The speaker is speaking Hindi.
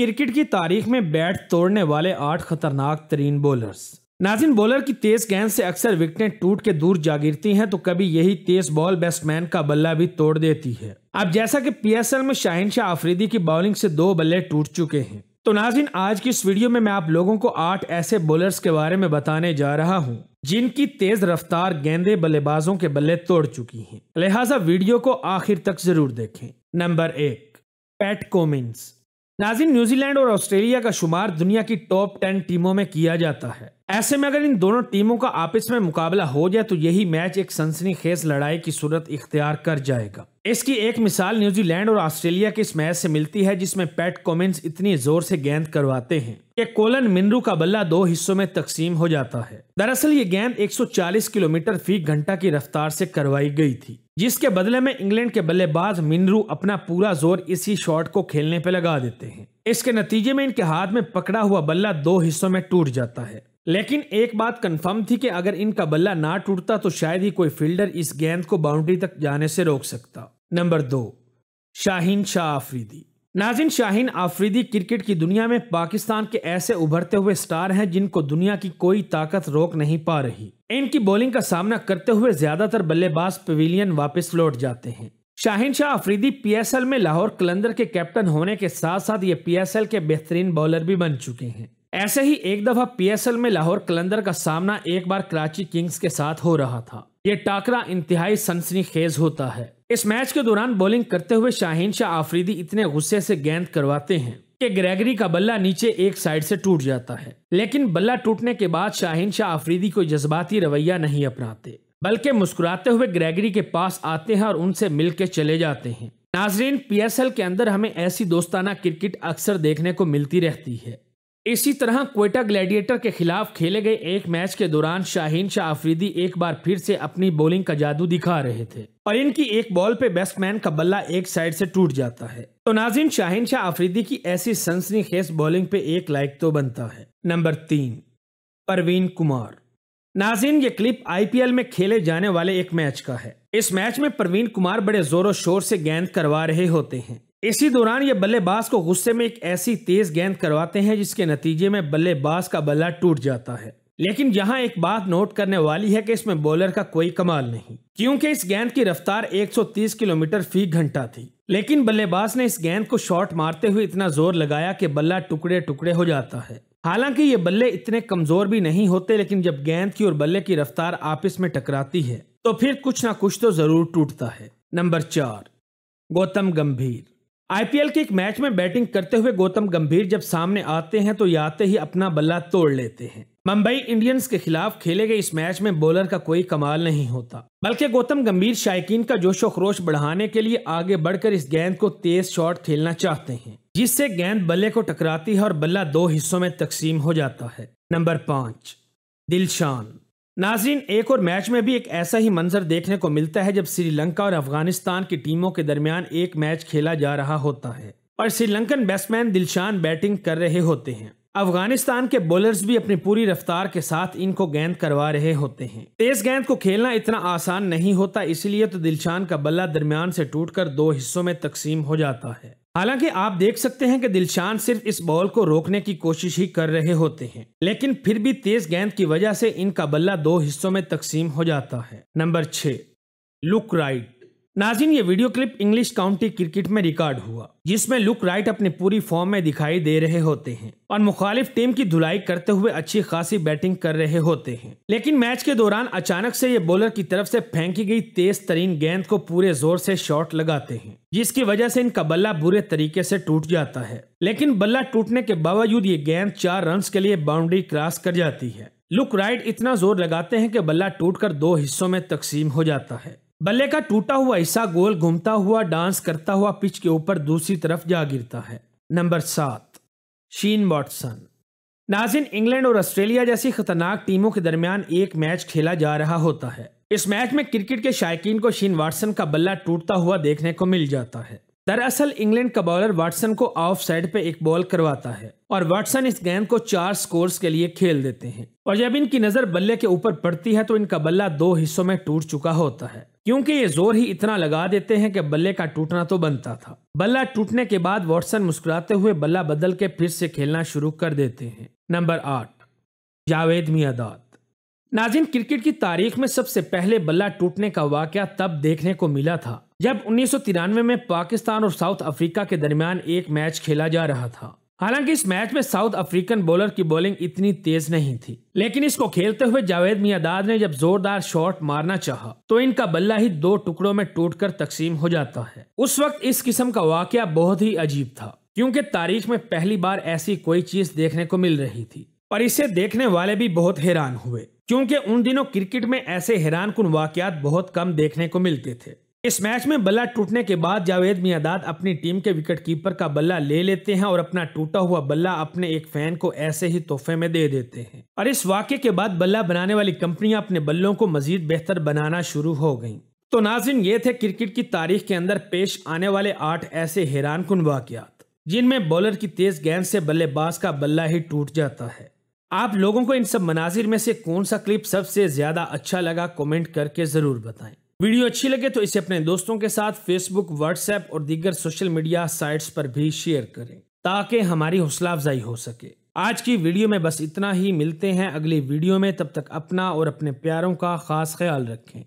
क्रिकेट की तारीख में बैट तोड़ने वाले आठ खतरनाक तरीन बॉलर्स नाजिन बॉलर की तेज गेंद से अक्सर विकटें टूट के दूर जा गिरती हैं तो कभी यही तेज बॉल बैट्समैन का बल्ला भी तोड़ देती है अब जैसा कि पीएसएल में शाहिन शाह आफरीदी की बॉलिंग से दो बल्ले टूट चुके हैं तो नाजिन आज की इस वीडियो में मैं आप लोगों को आठ ऐसे बॉलर्स के बारे में बताने जा रहा हूँ जिनकी तेज रफ्तार गेंदे बल्लेबाजों के बल्ले तोड़ चुकी है लिहाजा वीडियो को आखिर तक जरूर देखें नंबर एक पैट कोमिंस नाजिम न्यूजीलैंड और ऑस्ट्रेलिया का शुमार दुनिया की टॉप टेन टीमों में किया जाता है ऐसे में अगर इन दोनों टीमों का आपस में मुकाबला हो जाए तो यही मैच एक सनसनी खेज लड़ाई की सूरत इख्तियार कर जाएगा इसकी एक मिसाल न्यूजीलैंड और ऑस्ट्रेलिया के इस मैच से मिलती है जिसमें पैट कॉमेंट्स इतनी जोर से गेंद करवाते हैं कि कोलन मिनरू का बल्ला दो हिस्सों में तकसीम हो जाता है दरअसल ये गेंद 140 किलोमीटर फी घंटा की रफ्तार से करवाई गई थी जिसके बदले में इंग्लैंड के बल्लेबाज मिनरू अपना पूरा जोर इसी शॉट को खेलने पर लगा देते हैं इसके नतीजे में इनके हाथ में पकड़ा हुआ बल्ला दो हिस्सों में टूट जाता है लेकिन एक बात कंफर्म थी कि अगर इनका बल्ला ना टूटता तो शायद ही कोई फील्डर इस गेंद को बाउंड्री तक जाने से रोक सकता नंबर दो शाहीन शाह आफरीदी नाजिन शाहीन आफरीदी क्रिकेट की दुनिया में पाकिस्तान के ऐसे उभरते हुए स्टार हैं जिनको दुनिया की कोई ताकत रोक नहीं पा रही इनकी बॉलिंग का सामना करते हुए ज्यादातर बल्लेबाज पवेलियन वापस लौट जाते हैं शाहिन शाह अफरीदी पीएसएल में लाहौर कलंदर के कैप्टन होने के साथ साथ ये पीएसएल के बेहतरीन बॉलर भी बन चुके हैं ऐसे ही एक दफा पीएसएल में लाहौर कलंदर का सामना एक बार कराची किंग्स के साथ हो रहा था ये टाकरा इंतहाई सनसनी खेज होता है इस मैच के दौरान बॉलिंग करते हुए शाहिन शाह आफरीदी इतने गुस्से से गेंद करवाते हैं कि ग्रेगरी का बल्ला नीचे एक साइड से टूट जाता है लेकिन बल्ला टूटने के बाद शाहिन शाह आफरीदी कोई जज्बाती रवैया नहीं अपनाते बल्कि मुस्कुराते हुए ग्रेगरी के पास आते हैं और उनसे मिल के चले जाते हैं नाजरीन पीएसएल के अंदर हमें ऐसी दोस्ताना क्रिकेट अक्सर देखने को मिलती रहती है इसी तरह क्वेटा ग्लैडिएटर के खिलाफ खेले गए एक मैच के दौरान शाहीन शाह आफरीदी एक बार फिर से अपनी बॉलिंग का जादू दिखा रहे थे और इनकी एक बॉल पे बैट्समैन का बल्ला एक साइड से टूट जाता है तो नाजिन शाहीन शाह आफरीदी की ऐसी सनसनी खेस बॉलिंग पे एक लाइक तो बनता है नंबर तीन परवीन कुमार नाजिन ये क्लिप आईपीएल में खेले जाने वाले एक मैच का है इस मैच में प्रवीण कुमार बड़े जोरों शोर से गेंद करवा रहे होते हैं इसी दौरान ये बल्लेबाज को गुस्से में एक ऐसी तेज गेंद करवाते हैं जिसके नतीजे में बल्लेबाज का बल्ला टूट जाता है लेकिन यहाँ एक बात नोट करने वाली है कि इसमें बॉलर का कोई कमाल नहीं क्योंकि इस गेंद की रफ्तार 130 किलोमीटर फी घंटा थी लेकिन बल्लेबाज ने इस गेंद को शॉट मारते हुए इतना जोर लगाया कि बल्ला टुकड़े टुकड़े हो जाता है हालांकि ये बल्ले इतने कमजोर भी नहीं होते लेकिन जब गेंद की और बल्ले की रफ्तार आपस में टकराती है तो फिर कुछ ना कुछ तो जरूर टूटता है नंबर चार गौतम गंभीर आईपीएल के एक मैच में बैटिंग करते हुए गौतम गंभीर जब सामने आते हैं तो आते ही अपना बल्ला तोड़ लेते हैं मुंबई इंडियंस के खिलाफ खेले गए इस मैच में बॉलर का कोई कमाल नहीं होता बल्कि गौतम गंभीर शायकीन का जोशो खरोश बढ़ाने के लिए आगे बढ़कर इस गेंद को तेज शॉट खेलना चाहते हैं जिससे गेंद बल्ले को टकराती है और बल्ला दो हिस्सों में तकसीम हो जाता है नंबर पाँच दिलशान नाजरीन एक और मैच में भी एक ऐसा ही मंजर देखने को मिलता है जब श्रीलंका और अफगानिस्तान की टीमों के दरमियान एक मैच खेला जा रहा होता है और श्रीलंकन बैट्समैन दिलशान बैटिंग कर रहे होते हैं अफगानिस्तान के बॉलर्स भी अपनी पूरी रफ्तार के साथ इनको गेंद करवा रहे होते हैं तेज गेंद को खेलना इतना आसान नहीं होता इसलिए तो दिलशान का बल्ला दरमियान से टूटकर दो हिस्सों में तकसीम हो जाता है हालांकि आप देख सकते हैं कि दिलशान सिर्फ इस बॉल को रोकने की कोशिश ही कर रहे होते हैं लेकिन फिर भी तेज गेंद की वजह से इनका बल्ला दो हिस्सों में तकसीम हो जाता है नंबर छ लुक राइट नाजिन ये video clip English county cricket में रिकॉर्ड हुआ जिसमें लुक राइट अपनी पूरी फॉर्म में दिखाई दे रहे होते हैं और मुखालिफ टीम की धुलाई करते हुए अच्छी खासी बैटिंग कर रहे होते हैं लेकिन मैच के दौरान अचानक से ये बॉलर की तरफ से फेंकी गई तेज तरीन गेंद को पूरे जोर से शॉट लगाते हैं जिसकी वजह से इनका बल्ला बुरे तरीके से टूट जाता है लेकिन बल्ला टूटने के बावजूद ये गेंद चार रन के लिए बाउंड्री क्रॉस कर जाती है लुक राइट इतना जोर लगाते हैं कि बल्ला टूटकर दो हिस्सों में तकसीम हो जाता है बल्ले का टूटा हुआ हिस्सा गोल घूमता हुआ डांस करता हुआ पिच के ऊपर दूसरी तरफ जा गिरता है नंबर सात शीन वॉटसन नाजिन इंग्लैंड और ऑस्ट्रेलिया जैसी खतरनाक टीमों के दरमियान एक मैच खेला जा रहा होता है इस मैच में क्रिकेट के शायकीन को शीन वाटसन का बल्ला टूटता हुआ देखने को मिल जाता है दरअसल इंग्लैंड का बॉलर वाटसन को ऑफ साइड पे एक बॉल करवाता है और वाटसन इस गेंद को चार स्कोर्स के लिए खेल देते हैं और जब इनकी नजर बल्ले के ऊपर पड़ती है तो इनका बल्ला दो हिस्सों में टूट चुका होता है क्योंकि ये जोर ही इतना लगा देते हैं कि बल्ले का टूटना तो बनता था बल्ला टूटने के बाद वाटसन मुस्कुराते हुए बल्ला बदल के फिर से खेलना शुरू कर देते हैं नंबर आठ जावेद मियादाद नाजिन क्रिकेट की तारीख में सबसे पहले बल्ला टूटने का वाक्य तब देखने को मिला था जब उन्नीस में पाकिस्तान और साउथ अफ्रीका के दरमियान एक मैच खेला जा रहा था हालांकि इस मैच में साउथ अफ्रीकन बॉलर की बॉलिंग इतनी तेज नहीं थी लेकिन इसको खेलते हुए जावेद मियादाद ने जब जोरदार शॉट मारना चाहा तो इनका बल्ला ही दो टुकड़ों में टूटकर तकसीम हो जाता है उस वक्त इस किस्म का वाक्य बहुत ही अजीब था क्योंकि तारीख में पहली बार ऐसी कोई चीज देखने को मिल रही थी पर इसे देखने वाले भी बहुत हैरान हुए क्योंकि उन दिनों क्रिकेट में ऐसे हैरान कन बहुत कम देखने को मिलते थे इस मैच में बल्ला टूटने के बाद जावेद मियादाद अपनी टीम के विकेट कीपर का बल्ला ले लेते हैं और अपना टूटा हुआ बल्ला अपने एक फैन को ऐसे ही तोहफे में दे देते हैं और इस वाक्य के बाद बल्ला बनाने वाली कंपनियां अपने बल्लों को मजीद बेहतर बनाना शुरू हो गईं तो नाजिन ये थे क्रिकेट की तारीख के अंदर पेश आने वाले आठ ऐसे हैरान कन वाकयात जिनमें बॉलर की तेज गेंद से बल्लेबाज का बल्ला ही टूट जाता है आप लोगों को इन सब मनाजिर में से कौन सा क्लिप सबसे ज्यादा अच्छा लगा कॉमेंट करके जरूर बताएं वीडियो अच्छी लगे तो इसे अपने दोस्तों के साथ फेसबुक व्हाट्सएप और दीगर सोशल मीडिया साइट्स पर भी शेयर करें ताकि हमारी हौसला अफजाई हो सके आज की वीडियो में बस इतना ही मिलते हैं अगली वीडियो में तब तक अपना और अपने प्यारों का खास ख्याल रखें